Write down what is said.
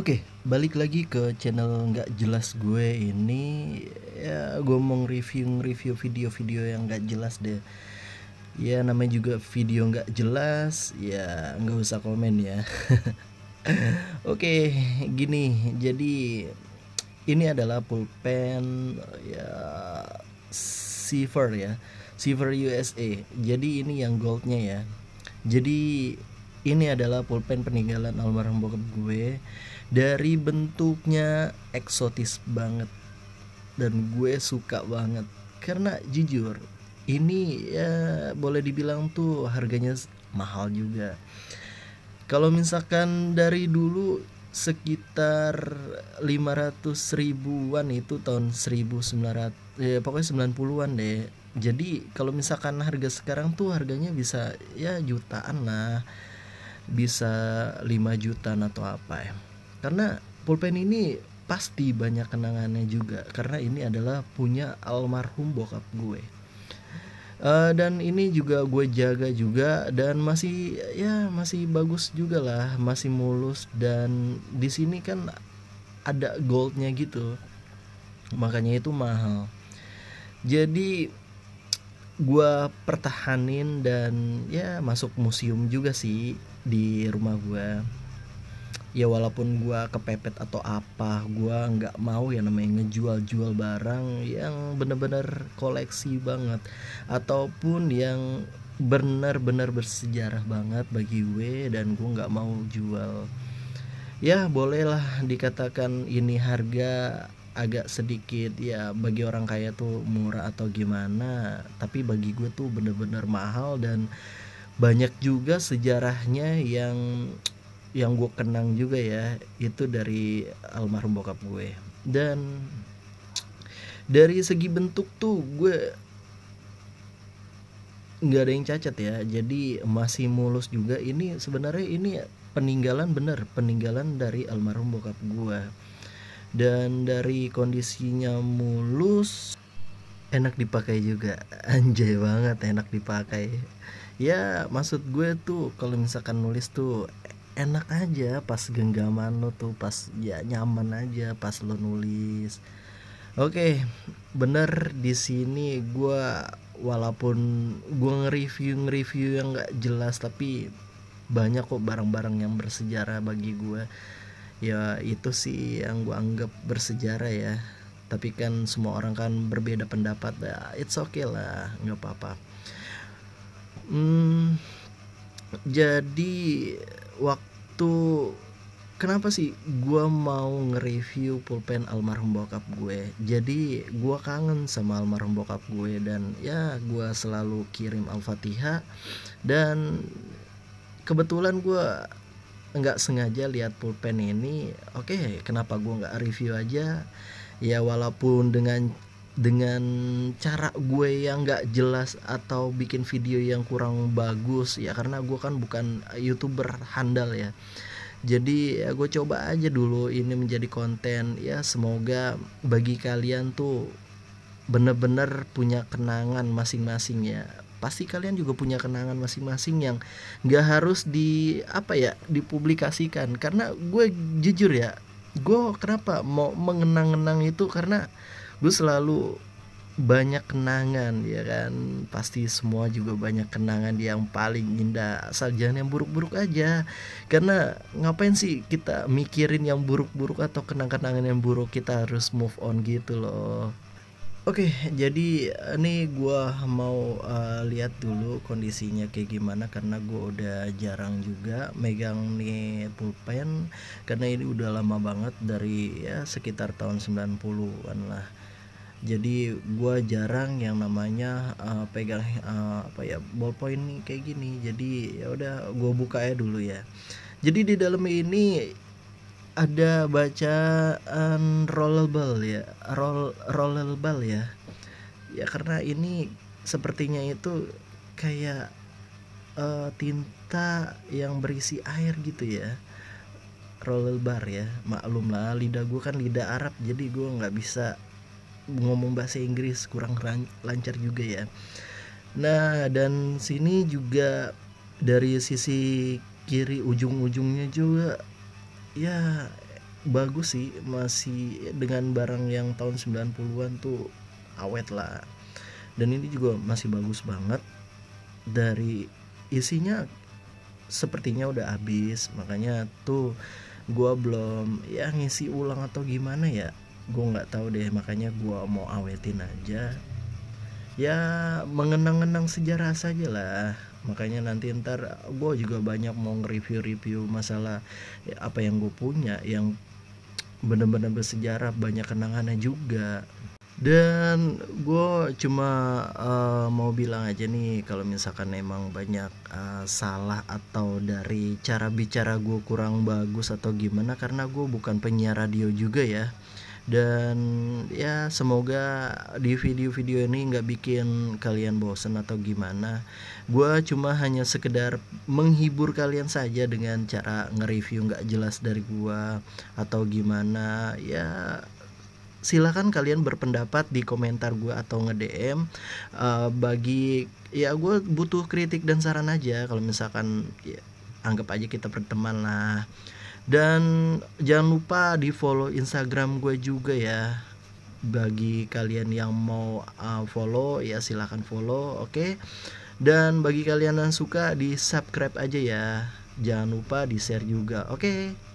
Oke, okay, balik lagi ke channel nggak jelas gue ini. Ya, gue mau review review video-video yang nggak jelas deh. Ya, namanya juga video nggak jelas. Ya, nggak usah komen ya. Oke, okay, gini. Jadi ini adalah pulpen ya Silver ya, Silver USA. Jadi ini yang goldnya ya. Jadi ini adalah pulpen peninggalan almarhum bokap gue dari bentuknya eksotis banget dan gue suka banget karena jujur ini ya boleh dibilang tuh harganya mahal juga kalau misalkan dari dulu sekitar 500 ribuan itu tahun 1900 ya pokoknya 90-an deh jadi kalau misalkan harga sekarang tuh harganya bisa ya jutaan lah bisa 5 jutaan atau apa ya karena pulpen ini pasti banyak kenangannya juga karena ini adalah punya almarhum bokap gue uh, dan ini juga gue jaga juga dan masih ya masih bagus juga lah masih mulus dan di sini kan ada goldnya gitu makanya itu mahal jadi gue pertahanin dan ya masuk museum juga sih di rumah gue ya walaupun gue kepepet atau apa gue nggak mau ya namanya ngejual-jual barang yang bener-bener koleksi banget ataupun yang benar-benar bersejarah banget bagi gue dan gue nggak mau jual ya bolehlah dikatakan ini harga agak sedikit ya bagi orang kaya tuh murah atau gimana tapi bagi gue tuh bener-bener mahal dan banyak juga sejarahnya yang yang gue kenang juga ya itu dari almarhum bokap gue dan dari segi bentuk tuh gue nggak ada yang cacat ya jadi masih mulus juga ini sebenarnya ini peninggalan bener peninggalan dari almarhum bokap gue dan dari kondisinya mulus enak dipakai juga anjay banget enak dipakai ya maksud gue tuh kalau misalkan nulis tuh enak aja pas genggaman lo tuh pas ya nyaman aja pas lo nulis oke okay, bener di sini gue walaupun gue nge-review nge-review yang nggak jelas tapi banyak kok barang-barang yang bersejarah bagi gue ya itu sih yang gue anggap bersejarah ya tapi kan semua orang kan berbeda pendapat ya it's okay lah nggak apa-apa hmm, jadi waktu kenapa sih gue mau nge-review pulpen almarhum bokap gue jadi gue kangen sama almarhum bokap gue dan ya gue selalu kirim al-fatihah dan kebetulan gue nggak sengaja lihat pulpen ini oke okay, kenapa gue nggak review aja ya walaupun dengan dengan cara gue yang gak jelas atau bikin video yang kurang bagus ya karena gue kan bukan youtuber handal ya jadi ya gue coba aja dulu ini menjadi konten ya semoga bagi kalian tuh bener-bener punya kenangan masing-masing ya pasti kalian juga punya kenangan masing-masing yang gak harus di apa ya dipublikasikan karena gue jujur ya gue kenapa mau mengenang-enang itu karena gue selalu banyak kenangan ya kan pasti semua juga banyak kenangan yang paling indah asal jangan yang buruk-buruk aja karena ngapain sih kita mikirin yang buruk-buruk atau kenang-kenangan yang buruk kita harus move on gitu loh Oke, jadi ini eh, gue mau uh, lihat dulu kondisinya kayak gimana karena gue udah jarang juga megang nih pulpen karena ini udah lama banget dari ya sekitar tahun 90-an lah jadi gue jarang yang namanya uh, pegang uh, apa ya ballpoint nih kayak gini jadi ya udah gue buka ya dulu ya jadi di dalam ini ada bacaan rollable ya roll rollable ya ya karena ini sepertinya itu kayak uh, tinta yang berisi air gitu ya rollable ya maklum lah lidah gue kan lidah Arab jadi gue nggak bisa ngomong bahasa Inggris kurang lancar juga ya nah dan sini juga dari sisi kiri ujung-ujungnya juga ya bagus sih masih dengan barang yang tahun 90-an tuh awet lah dan ini juga masih bagus banget dari isinya sepertinya udah habis makanya tuh gua belum ya ngisi ulang atau gimana ya gue nggak tahu deh makanya gue mau awetin aja ya mengenang-enang sejarah saja lah makanya nanti ntar gue juga banyak mau nge-review-review masalah apa yang gue punya yang bener-bener bersejarah banyak kenangannya juga dan gue cuma uh, mau bilang aja nih kalau misalkan emang banyak uh, salah atau dari cara bicara gue kurang bagus atau gimana karena gue bukan penyiar radio juga ya dan ya semoga di video-video ini nggak bikin kalian bosen atau gimana gue cuma hanya sekedar menghibur kalian saja dengan cara nge-review nggak jelas dari gue atau gimana ya silahkan kalian berpendapat di komentar gue atau nge-DM uh, eh, bagi ya gue butuh kritik dan saran aja kalau misalkan ya, anggap aja kita berteman lah dan jangan lupa di follow instagram gue juga ya bagi kalian yang mau uh, follow ya silahkan follow oke okay? dan bagi kalian yang suka di subscribe aja ya jangan lupa di share juga oke okay?